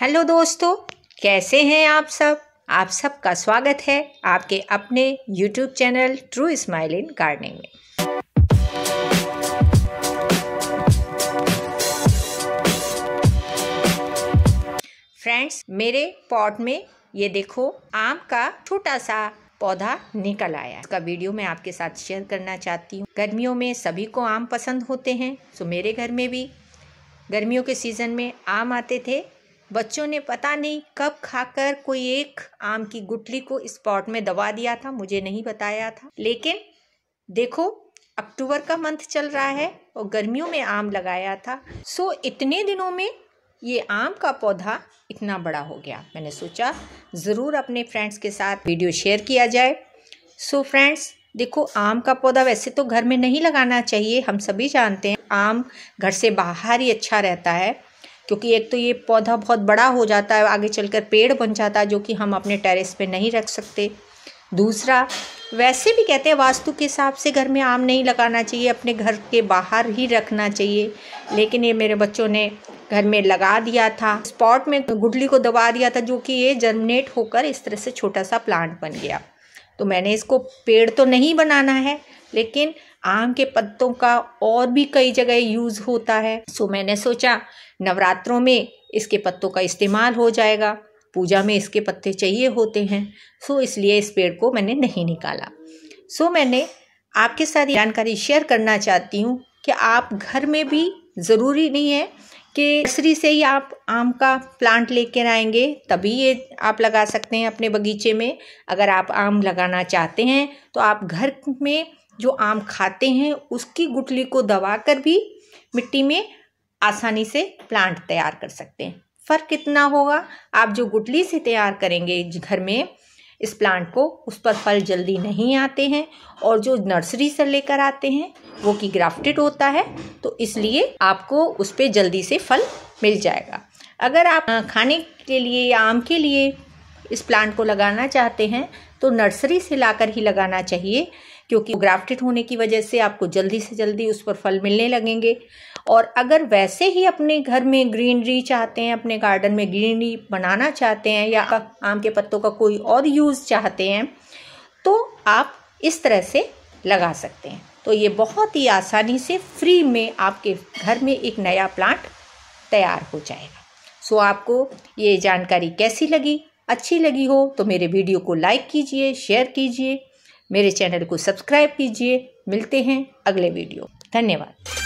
Hello दोस्तों कैसे हैं आप सब आप सबका स्वागत है आपके अपने YouTube channel true smile in gardening में फ्रेंड्स मेरे पॉट में ये देखो आम का छोटा सा पौधा निकल आया इसका वीडियो मैं आपके साथ शेयर करना चाहती हूँ गर्मियों में सभी को आम पसंद होते हैं सो तो मेरे घर में भी गर्मियों के सीज़न में आम आते थे बच्चों ने पता नहीं कब खाकर कोई एक आम की गुटली को स्पॉट में दबा दिया था मुझे नहीं बताया था लेकिन देखो अक्टूबर का मंथ चल रहा है और गर्मियों में आम लगाया था सो इतने दिनों में ये आम का पौधा इतना बड़ा हो गया मैंने सोचा ज़रूर अपने फ्रेंड्स के साथ वीडियो शेयर किया जाए सो so फ्रेंड्स देखो आम का पौधा वैसे तो घर में नहीं लगाना चाहिए हम सभी जानते हैं आम घर से बाहर ही अच्छा रहता है क्योंकि एक तो ये पौधा बहुत बड़ा हो जाता है आगे चलकर पेड़ बन जाता है जो कि हम अपने टेरेस पे नहीं रख सकते दूसरा वैसे भी कहते हैं वास्तु के हिसाब से घर में आम नहीं लगाना चाहिए अपने घर के बाहर ही रखना चाहिए लेकिन ये मेरे बच्चों ने घर में लगा दिया था स्पॉट में गुडली को दबा दिया था जो कि ये जर्मिनेट होकर इस तरह से छोटा सा प्लांट बन गया तो मैंने इसको पेड़ तो नहीं बनाना है लेकिन आम के पत्तों का और भी कई जगह यूज़ होता है सो तो मैंने सोचा नवरात्रों में इसके पत्तों का इस्तेमाल हो जाएगा पूजा में इसके पत्ते चाहिए होते हैं सो इसलिए इस पेड़ को मैंने नहीं निकाला सो मैंने आपके साथ जानकारी शेयर करना चाहती हूँ कि आप घर में भी ज़रूरी नहीं है कि नर्सरी से ही आप आम का प्लांट लेकर आएंगे तभी ये आप लगा सकते हैं अपने बगीचे में अगर आप आम लगाना चाहते हैं तो आप घर में जो आम खाते हैं उसकी गुठली को दबा कर भी मिट्टी में आसानी से प्लांट तैयार कर सकते हैं फ़र्क कितना होगा आप जो गुटली से तैयार करेंगे घर में इस प्लांट को उस पर फल जल्दी नहीं आते हैं और जो नर्सरी से लेकर आते हैं वो कि ग्राफ्टेड होता है तो इसलिए आपको उस पर जल्दी से फल मिल जाएगा अगर आप खाने के लिए या आम के लिए इस प्लांट को लगाना चाहते हैं तो नर्सरी से लाकर ही लगाना चाहिए क्योंकि ग्राफ्टेड होने की वजह से आपको जल्दी से जल्दी उस पर फल मिलने लगेंगे और अगर वैसे ही अपने घर में ग्रीनरी चाहते हैं अपने गार्डन में ग्रीनरी बनाना चाहते हैं या हाँ। आम के पत्तों का कोई और यूज़ चाहते हैं तो आप इस तरह से लगा सकते हैं तो ये बहुत ही आसानी से फ्री में आपके घर में एक नया प्लांट तैयार हो जाएगा सो आपको ये जानकारी कैसी लगी अच्छी लगी हो तो मेरे वीडियो को लाइक कीजिए शेयर कीजिए मेरे चैनल को सब्सक्राइब कीजिए मिलते हैं अगले वीडियो धन्यवाद